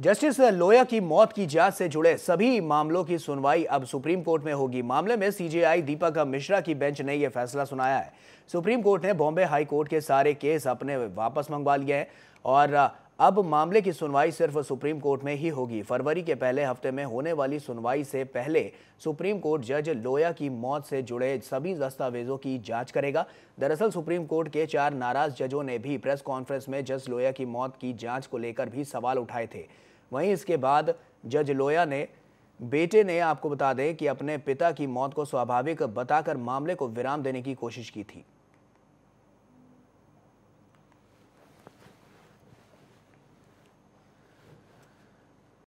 justice लोया की मौत की जांच से जुड़े सभी मामलों की सुनवाई अब सुप्रीम कोर्ट में होगी मामले में सीजेआई दीपक मिश्रा की बेंच ने यह फैसला सुनाया है सुप्रीम कोर्ट ने बॉम्बे हाई कोर्ट के सारे केस अपने वापस मंगवा लिए हैं और अब मामले की सुनवाई सिर्फ सुप्रीम कोर्ट में ही होगी फरवरी के पहले हफ्ते में होने वाली सुनवाई से पहले सुप्रीम कोर्ट जज लोया की मौत से जुड़े सभी दस्तावेजों की जांच करेगा दरअसल सुप्रीम कोर्ट के चार नाराज जजों ने भी प्रेस कॉन्फ्रेंस में जज लोया की मौत की जांच को लेकर भी सवाल उठाए थे वहीं इसके बाद जज लोया ने बेटे ने आपको बता दें कि अपने पिता की मौत को स्वाभाविक बताकर मामले को विराम देने की कोशिश की थी